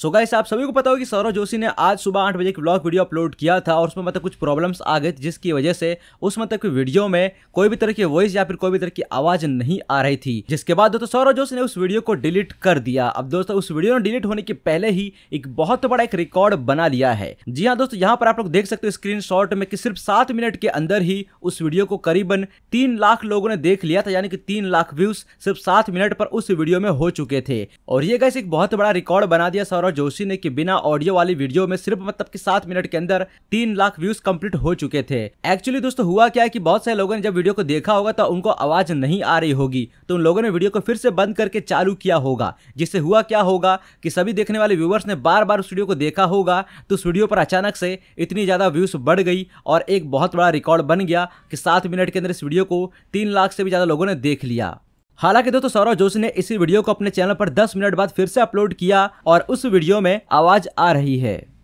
so guys आप सभी को पता होगा कि सौरभ जोशी ने आज सुबह आठ बजे एक ब्लॉग वीडियो अपलोड किया था और उसमें मतलब कुछ प्रॉब्लम्स आ गई जिसकी वजह से उस मतलब की वीडियो में कोई भी तरह की वॉइस या फिर कोई भी तरह की आवाज नहीं आ रही थी जिसके बाद दोस्तों सौरभ जोशी ने उस वीडियो को डिलीट कर दिया अब दोस्तों उस वीडियो ने डिलीट होने के पहले ही एक बहुत बड़ा एक रिकॉर्ड बना लिया है जी हाँ दोस्तों यहाँ पर आप लोग देख सकते हो स्क्रीन में कि सिर्फ सात मिनट के अंदर ही उस वीडियो को करीबन तीन लाख लोगों ने देख लिया था यानी कि तीन लाख व्यूज सिर्फ सात मिनट पर उस वीडियो में हो चुके थे और ये गैस एक बहुत बड़ा रिकॉर्ड बना दिया सौरभ गौरव जोशी ने की बिना ऑडियो वाली वीडियो में सिर्फ मतलब की सात मिनट के अंदर तीन लाख व्यूज कम्प्लीट हो चुके थे एक्चुअली दोस्तों हुआ क्या है की बहुत सारे लोगों ने जब वीडियो को देखा होगा तो उनको आवाज नहीं आ रही होगी तो उन लोगों ने वीडियो को फिर से बंद करके चालू किया होगा जिससे हुआ क्या होगा कि सभी देखने वाले व्यूवर्स ने बार बार उस वीडियो को देखा होगा तो उस वीडियो पर अचानक से इतनी ज़्यादा व्यूज बढ़ गई और एक बहुत बड़ा रिकॉर्ड बन गया कि सात मिनट के अंदर इस वीडियो को तीन लाख से भी ज़्यादा लोगों ने देख लिया हालांकि दोस्तों सौरव जोशी ने इसी वीडियो को अपने चैनल पर 10 मिनट बाद फिर से अपलोड किया और उस वीडियो में आवाज आ रही है